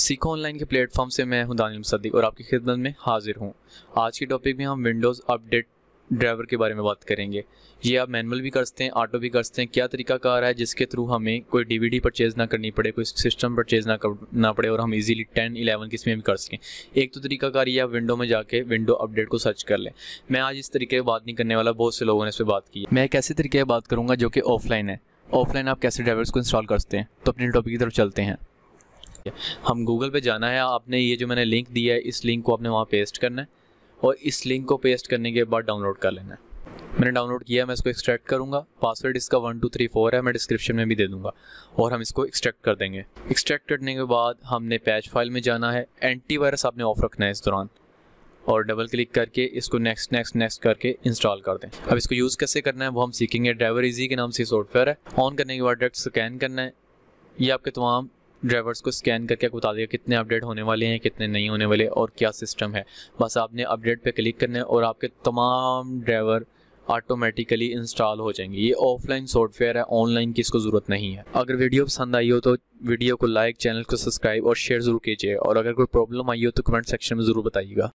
सीखो ऑनलाइन के प्लेटफॉर्म से मैं हूं दानिल सदी और आपकी खिदमत में हाजिर हूं आज के टॉपिक में हम विंडोज़ अपडेट ड्राइवर के बारे में बात करेंगे ये आप मैनुअल भी कर सकते हैं ऑटो भी कर सकते हैं क्या तरीका कार है जिसके थ्रू हमें कोई डीवीडी परचेज़ ना करनी पड़े कोई सिस्टम परचेज़ ना करना पड़े और हम इजीली टेन इलेवन किस में भी कर सकें एक तो तरीका कार ये आप विंडो में जाके विंडो अपडेट को सर्च कर लें मैं आज इस तरीके बात नहीं करने वाला बहुत से लोगों ने इस पर बात की मैं एक ऐसे तरीके बात करूँगा जो कि ऑफलाइन है ऑफलाइन आप कैसे ड्राइवर्स को इंस्टॉल करते हैं तो अपने टॉपिक की तरफ चलते हैं हम गूगल पे जाना है आपने ये जो मैंने लिंक दिया है इस लिंक को आपने वहाँ पेस्ट करना है और इस लिंक को पेस्ट करने के बाद डाउनलोड कर लेना है मैंने डाउनलोड किया मैं इसको एक्सट्रैक्ट करूंगा पासवर्ड इसका वन टू थ्री फोर है मैं डिस्क्रिप्शन में भी दे दूंगा और हम इसको एक्सट्रैक्ट कर देंगे एक्सट्रैक्ट करने के बाद हमने पैच फाइल में जाना है एंटीवायरस आपने ऑफ रखना है इस दौरान और डबल क्लिक करके इसको नेक्स्ट नेक्स्ट नेक्स्ट करके इंस्टॉल कर दें अब इसको यूज़ कैसे करना है वो हम सीखेंगे ड्राइवर इजी के नाम से सॉफ्टवेयर है ऑन करने के बाद डायरेक्ट स्कैन करना है ये आपके तमाम ड्राइवर्स को स्कैन करके आपको बता देगा कितने अपडेट होने वाले हैं कितने नहीं होने वाले और क्या सिस्टम है बस आपने अपडेट पे क्लिक करना है और आपके तमाम ड्राइवर ऑटोमेटिकली इंस्टॉल हो जाएंगे ये ऑफलाइन सॉफ्टवेयर है ऑनलाइन की इसको ज़रूरत नहीं है अगर वीडियो पसंद आई हो तो वीडियो को लाइक चैनल को सब्सक्राइब और शेयर ज़रूर कीजिए और अगर कोई प्रॉब्लम आई हो तो कमेंट सेक्शन में ज़रूर बताइएगा